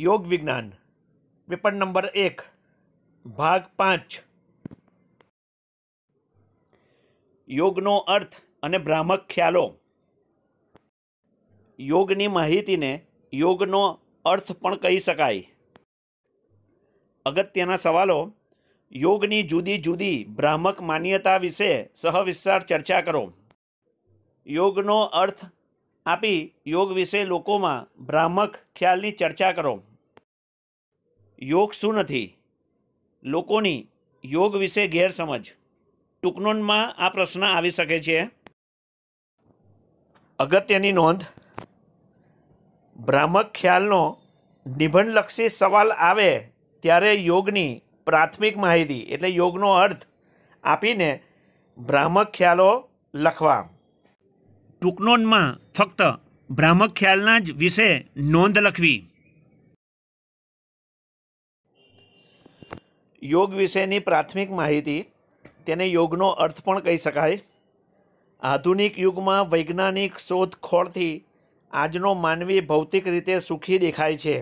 યોગ વિજ્ઞાન paper number એક ભાગ પાંચ યોગનો અર્થ અને ભ્રામક ખ્યાલો યોગની માહિતીને યોગનો અર્થ પણ કહી શકાય અગત્યના સવાલો યોગની જુદી જુદી ભ્રામક માન્યતા વિશે સહવિસ્તાર ચર્ચા કરો યોગનો અર્થ આપી યોગ વિશે લોકોમાં ભ્રામક ખ્યાલની ચર્ચા કરો યોગ શું નથી લોકોની યોગ વિશે ગેરસમજ ટૂંકનોનમાં આ પ્રશ્ન આવી શકે છે અગત્યની નોંધ ભ્રામક ખ્યાલનો નિબંધલક્ષી સવાલ આવે ત્યારે યોગની પ્રાથમિક માહિતી એટલે યોગનો અર્થ આપીને ભ્રામક ખ્યાલો લખવા ટૂંકનોનમાં ફક્ત ભ્રામક ખ્યાલના જ વિશે નોંધ લખવી યોગ વિશેની પ્રાથમિક માહિતી તેને યોગનો અર્થ પણ કહી શકાય આધુનિક યુગમાં વૈજ્ઞાનિક શોધખોળથી આજનો માનવી ભૌતિક રીતે સુખી દેખાય છે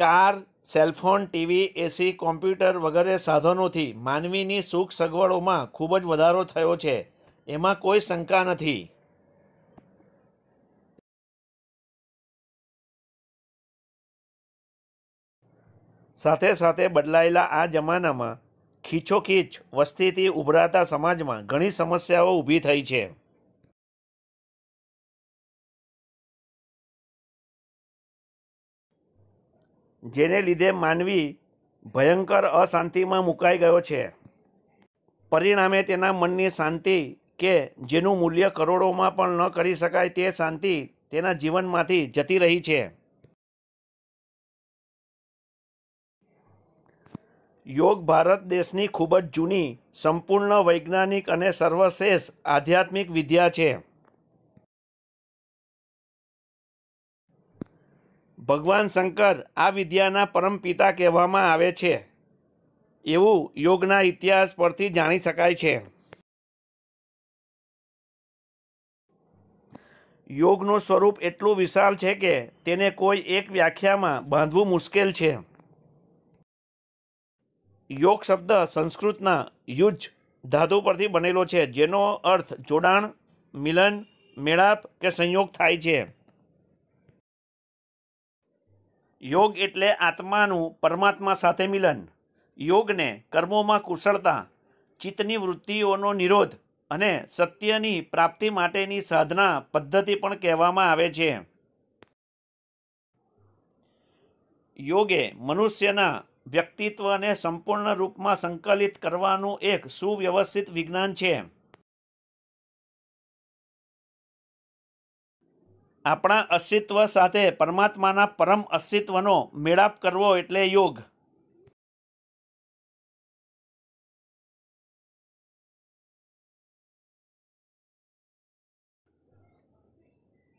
car cellphone TV AC computer વગેરે સાધનોથી માનવીની સુખ સગવડોમાં ખૂબ જ વધારો થયો છે એમાં કોઈ શંકા નથી સાથે સાથે બદલાયેલા આ જમાનામાં ખીચોખીચ વસ્તીથી ઉભરાતા સમાજમાં ઘણી સમસ્યાઓ ઊભી થઈ છે જેને લીધે માનવી ભયંકર અશાંતિમાં મુકાઈ ગયો છે પરિણામે તેના મનની શાંતિ કે જેનું મૂલ્ય કરોડોમાં પણ ન કરી શકાય તે શાંતિ તેના જીવનમાંથી જતી રહી છે યોગ ભારત દેશની ખૂબ જ જૂની સંપૂર્ણ વૈજ્ઞાનિક અને સર્વશ્રેષ્ઠ આધ્યાત્મિક વિદ્યા છે ભગવાન શંકર આ વિદ્યાના પરમપિતા કહેવામાં આવે છે એવું યોગના ઇતિહાસ પરથી જાણી શકાય છે યોગનું સ્વરૂપ એટલું વિશાળ છે કે તેને કોઈ એક વ્યાખ્યામાં બાંધવું મુશ્કેલ છે યોગ શબ્દ સંસ્કૃતના યુજ ધાતુ પરથી બનેલો છે જેનો અર્થ જોડાણ મિલન મેળાપ કે સંયોગ થાય છે યોગ એટલે આત્માનું પરમાત્મા સાથે મિલન યોગને કર્મોમાં કુશળતા ચિત્તની વૃત્તિઓનો નિરોધ અને સત્યની પ્રાપ્તિ માટેની સાધના પદ્ધતિ પણ કહેવામાં આવે છે યોગે મનુષ્યના વ્યક્તિત્વને સંપૂર્ણ રૂપમાં સંકલિત કરવાનું એક સુવ્યવસ્થિત વિજ્ઞાન છે આપણા અસ્તિત્વ સાથે પરમાત્માના પરમ અસ્તિત્વનો મેળાપ કરવો એટલે યોગ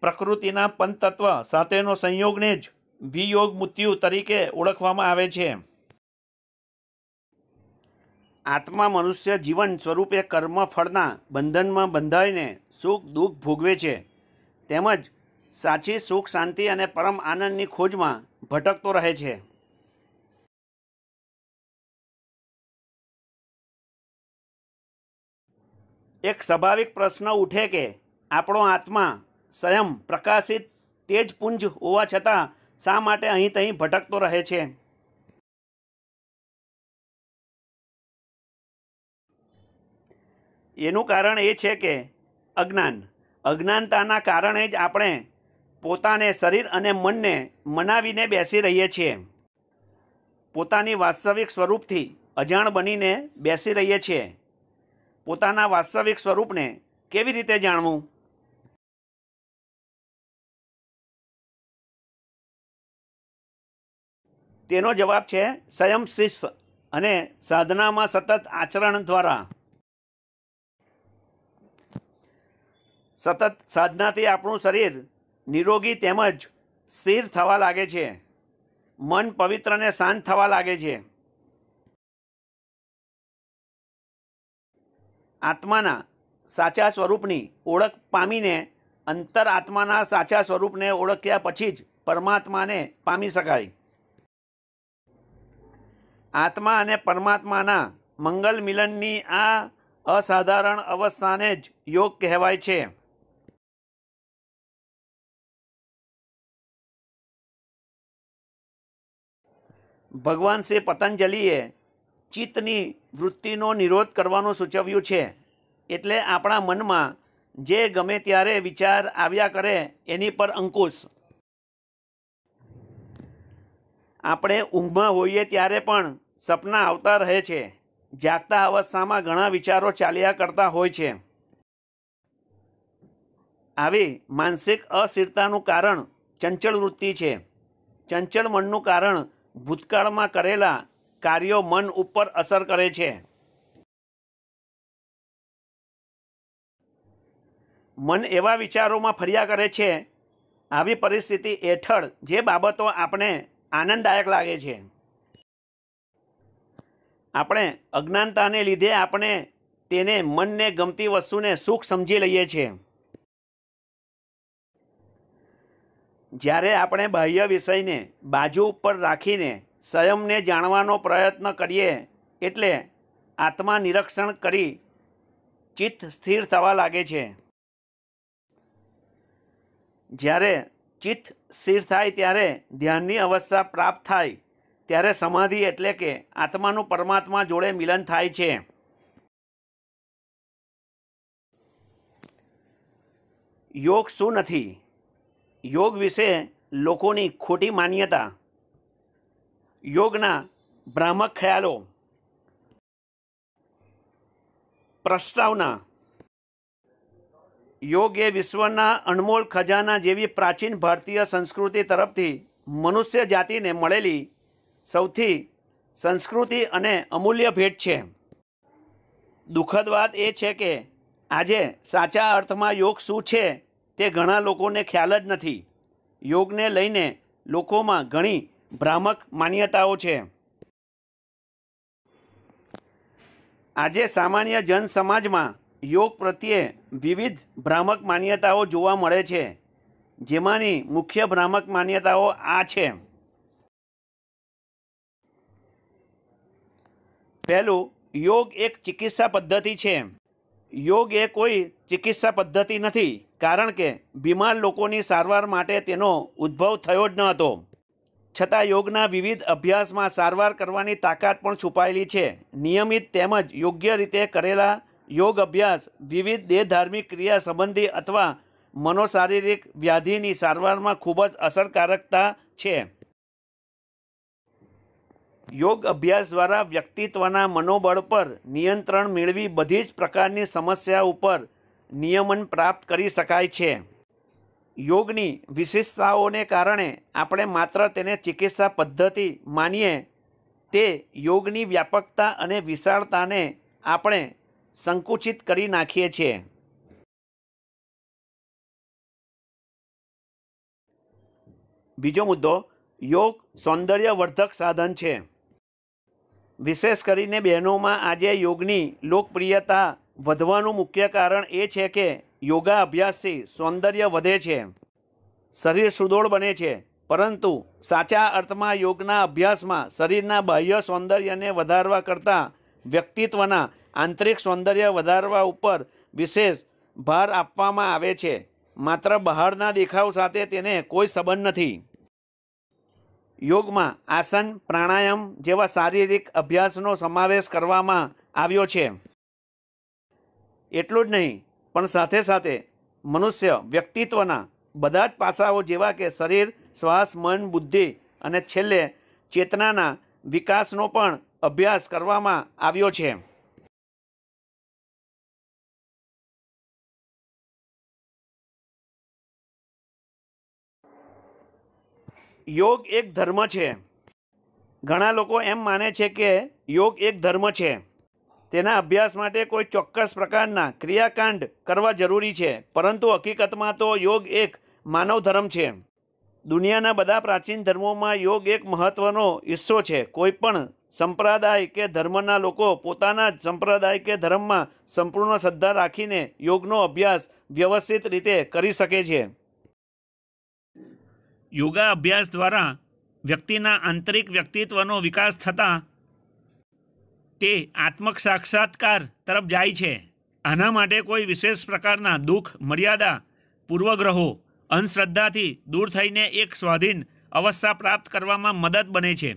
પ્રકૃતિના પંતત્વ સાથેનો સંયોગને જ વિયોગ મૃત્યુ તરીકે ઓળખવામાં આવે છે આત્મા મનુષ્ય જીવન સ્વરૂપે કર્મ ફળના બંધનમાં બંધાઈને સુખ દુઃખ ભોગવે છે તેમજ સાચી સુખ શાંતિ અને પરમ આનંદની ખોજમાં ભટકતો રહે છે એક સ્વાભાવિક પ્રશ્ન ઉઠે કે આપણો આત્મા સ્વયં પ્રકાશિત તેજ પુંજ હોવા છતાં શા માટે અહીં તહીં ભટકતો રહે છે એનું કારણ એ છે કે અજ્ઞાન અજ્ઞાનતાના કારણે જ આપણે પોતાને શરીર અને મનને મનાવીને બેસી રહીએ છીએ પોતાની વાસ્તવિક સ્વરૂપથી અજાણ બનીને બેસી રહીએ છીએ પોતાના વાસ્તવિક સ્વરૂપને કેવી રીતે જાણવું તેનો જવાબ છે સંયમ શિસ્ત અને સાધનામાં સતત આચરણ દ્વારા સતત સાધનાથી આપણું શરીર નિરોગી તેમજ સ્થિર થવા લાગે છે મન પવિત્ર અને શાંત થવા લાગે છે આત્માના સાચા સ્વરૂપની ઓળખ પામીને અંતર આત્માના સાચા સ્વરૂપને ઓળખ્યા પછી જ પરમાત્માને પામી શકાય આત્મા અને પરમાત્માના મંગલ મિલનની આ અસાધારણ અવસ્થાને જ યોગ કહેવાય છે ભગવાન શ્રી પતંજલિએ ચિત્તની વૃત્તિનો નિરોધ કરવાનું સૂચવ્યું છે એટલે આપણા મનમાં જે ગમે ત્યારે વિચાર આવ્યા કરે એની પર અંકુશ આપણે ઊંઘમાં હોઈએ ત્યારે પણ સપના આવતા રહે છે જાગતા અવસ્થામાં ઘણા વિચારો ચાલ્યા કરતા હોય છે આવી માનસિક અસ્થિરતાનું કારણ ચંચળ વૃત્તિ છે ચંચળ મનનું કારણ ભૂતકાળમાં કરેલા કાર્યો મન ઉપર અસર કરે છે મન એવા વિચારોમાં ફર્યા કરે છે આવી પરિસ્થિતિ હેઠળ જે બાબતો આપણે આનંદદાયક લાગે છે આપણે અજ્ઞાનતાને લીધે આપણે તેને મનને ગમતી વસ્તુને સુખ સમજી લઈએ છીએ જ્યારે આપણે બાહ્ય વિષયને બાજુ ઉપર રાખીને સ્વયંને જાણવાનો પ્રયત્ન કરીએ એટલે આત્મા નિરીક્ષણ કરી ચિત્ત સ્થિર થવા લાગે છે જ્યારે ચિત્ત સ્થિર થાય ત્યારે ધ્યાનની અવસ્થા પ્રાપ્ત થાય ત્યારે સમાધિ એટલે કે આત્માનું પરમાત્મા જોડે મિલન થાય છે યોગ શું નથી યોગ વિશે લોકોની ખોટી માન્યતા યોગના ભ્રામક ખ્યાલો પ્રસ્તાવના યોગ એ વિશ્વના અણમોલ ખજાના જેવી પ્રાચીન ભારતીય સંસ્કૃતિ તરફથી મનુષ્ય જાતિને મળેલી સૌથી સંસ્કૃતિ અને અમૂલ્ય ભેટ છે દુઃખદ વાત એ છે કે આજે સાચા અર્થમાં યોગ શું છે તે ઘણા લોકોને ખ્યાલ જ નથી યોગને લઈને લોકોમાં ઘણી ભ્રામક માન્યતાઓ છે આજે સામાન્ય જનસમાજમાં યોગ પ્રત્યે વિવિધ ભ્રામક માન્યતાઓ જોવા મળે છે જેમાંની મુખ્ય ભ્રામક માન્યતાઓ આ છે પહેલું યોગ એક ચિકિત્સા પદ્ધતિ છે યોગ એ કોઈ ચિકિત્સા પદ્ધતિ નથી કારણ કે બીમાર લોકોની સારવાર માટે તેનો ઉદ્ભવ થયો જ ન હતો છતાં યોગના વિવિધ અભ્યાસમાં સારવાર કરવાની તાકાત પણ છુપાયેલી છે નિયમિત તેમજ યોગ્ય રીતે કરેલા યોગ અભ્યાસ વિવિધ દેહધાર્મિક ક્રિયા સંબંધી અથવા મનોશારીરિક વ્યાધિની સારવારમાં ખૂબ જ અસરકારકતા છે યોગ અભ્યાસ દ્વારા વ્યક્તિત્વના મનોબળ પર નિયંત્રણ મેળવી બધી જ પ્રકારની સમસ્યા ઉપર નિયમન પ્રાપ્ત કરી શકાય છે યોગની વિશેષતાઓને કારણે આપણે માત્ર તેને ચિકિત્સા પદ્ધતિ માનીએ તે યોગની વ્યાપકતા અને વિશાળતાને આપણે સંકુચિત કરી નાખીએ છીએ બીજો મુદ્દો યોગ સૌંદર્યવર્ધક સાધન છે વિશેષ કરીને બહેનોમાં આજે યોગની લોકપ્રિયતા વધવાનું મુખ્ય કારણ એ છે કે યોગા અભ્યાસથી સૌંદર્ય વધે છે શરીર સુદોળ બને છે પરંતુ સાચા અર્થમાં યોગના અભ્યાસમાં શરીરના બાહ્ય સૌંદર્યને વધારવા કરતાં વ્યક્તિત્વના આંતરિક સૌંદર્ય વધારવા ઉપર વિશેષ ભાર આપવામાં આવે છે માત્ર બહારના દેખાવ સાથે તેને કોઈ સંબંધ નથી યોગમાં આસન પ્રાણાયામ જેવા શારીરિક અભ્યાસનો સમાવેશ કરવામાં આવ્યો છે એટલું જ નહીં પણ સાથે સાથે મનુષ્ય વ્યક્તિત્વના બધા જ પાસાઓ જેવા કે શરીર શ્વાસ મન બુદ્ધિ અને છેલ્લે ચેતનાના વિકાસનો પણ અભ્યાસ કરવામાં આવ્યો છે યોગ એક ધર્મ છે ઘણા લોકો એમ માને છે કે યોગ એક ધર્મ છે તેના અભ્યાસ માટે કોઈ ચોક્કસ પ્રકારના ક્રિયાકાંડ કરવા જરૂરી છે પરંતુ હકીકતમાં તો યોગ એક માનવ ધર્મ છે દુનિયાના બધા પ્રાચીન ધર્મોમાં યોગ એક મહત્ત્વનો હિસ્સો છે કોઈ પણ સંપ્રદાય કે ધર્મના લોકો પોતાના જ સંપ્રદાય કે ધર્મમાં સંપૂર્ણ શ્રદ્ધા રાખીને યોગનો અભ્યાસ વ્યવસ્થિત રીતે કરી શકે છે યોગા અભ્યાસ દ્વારા વ્યક્તિના આંતરિક વ્યક્તિત્વનો વિકાસ થતાં તે આત્મક સાક્ષાત્કાર તરફ જાય છે આના માટે કોઈ વિશેષ પ્રકારના દુઃખ મર્યાદા પૂર્વગ્રહો અંધશ્રદ્ધાથી દૂર થઈને એક સ્વાધીન અવસ્થા પ્રાપ્ત કરવામાં મદદ બને છે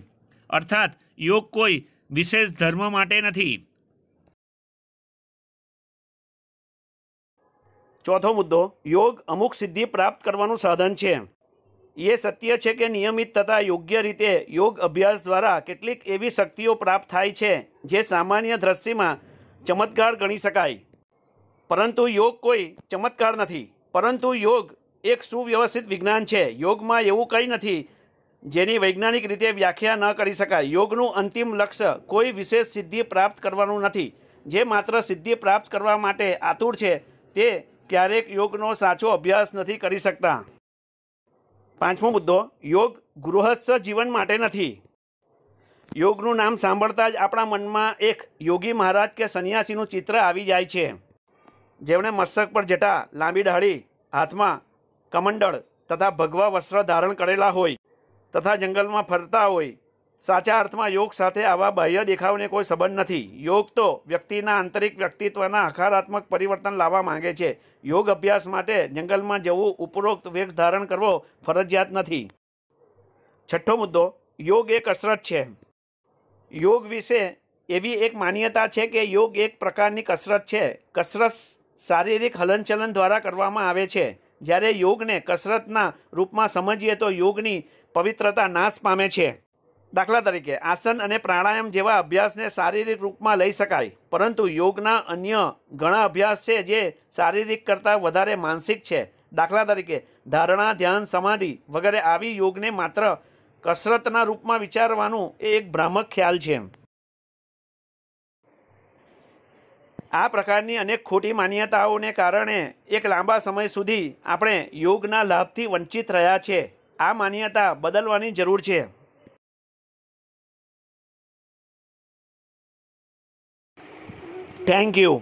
અર્થાત યોગ કોઈ વિશેષ ધર્મ માટે નથી ચોથો મુદ્દો યોગ અમુક સિદ્ધિ પ્રાપ્ત કરવાનું સાધન છે એ સત્ય છે કે નિયમિત તથા યોગ્ય રીતે યોગ અભ્યાસ દ્વારા કેટલીક એવી શક્તિઓ પ્રાપ્ત થાય છે જે સામાન્ય દ્રષ્ટિમાં ચમત્કાર ગણી શકાય પરંતુ યોગ કોઈ ચમત્કાર નથી પરંતુ યોગ એક સુવ્યવસ્થિત વિજ્ઞાન છે યોગમાં એવું કંઈ નથી જેની વૈજ્ઞાનિક રીતે વ્યાખ્યા ન કરી શકાય યોગનું અંતિમ લક્ષ્ય કોઈ વિશેષ સિદ્ધિ પ્રાપ્ત કરવાનું નથી જે માત્ર સિદ્ધિ પ્રાપ્ત કરવા માટે આતુર છે તે ક્યારેક યોગનો સાચો અભ્યાસ નથી કરી શકતા પાંચમો મુદ્દો યોગ ગૃહસ્થ જીવન માટે નથી યોગનું નામ સાંભળતા જ આપણા મનમાં એક યોગી મહારાજ કે સંન્યાસીનું ચિત્ર આવી જાય છે જેમણે મસ્તક પર જટા લાંબી ડાળી હાથમાં કમંડળ તથા ભગવા વસ્ત્ર ધારણ કરેલા હોય તથા જંગલમાં ફરતા હોય સાચા અર્થમાં યોગ સાથે આવા બાહ્ય દેખાવને કોઈ સંબંધ નથી યોગ તો વ્યક્તિના આંતરિક વ્યક્તિત્વના હકારાત્મક પરિવર્તન લાવવા માંગે છે યોગ અભ્યાસ માટે જંગલમાં જવું ઉપરોક્ત વેગ ધારણ કરવો ફરજિયાત નથી છઠ્ઠો મુદ્દો યોગ એ કસરત છે યોગ વિશે એવી એક માન્યતા છે કે યોગ એક પ્રકારની કસરત છે કસરત શારીરિક હલનચલન દ્વારા કરવામાં આવે છે જ્યારે યોગને કસરતના રૂપમાં સમજીએ તો યોગની પવિત્રતા નાશ પામે છે દાખલા તરીકે આસન અને પ્રાણાયામ જેવા અભ્યાસને શારીરિક રૂપમાં લઈ શકાય પરંતુ યોગના અન્ય ઘણા અભ્યાસ છે જે શારીરિક કરતાં વધારે માનસિક છે દાખલા તરીકે ધારણા ધ્યાન સમાધિ વગેરે આવી યોગને માત્ર કસરતના રૂપમાં વિચારવાનું એ એક ભ્રામક ખ્યાલ છે આ પ્રકારની અનેક ખોટી માન્યતાઓને કારણે એક લાંબા સમય સુધી આપણે યોગના લાભથી વંચિત રહ્યા છે આ માન્યતા બદલવાની જરૂર છે Thank you.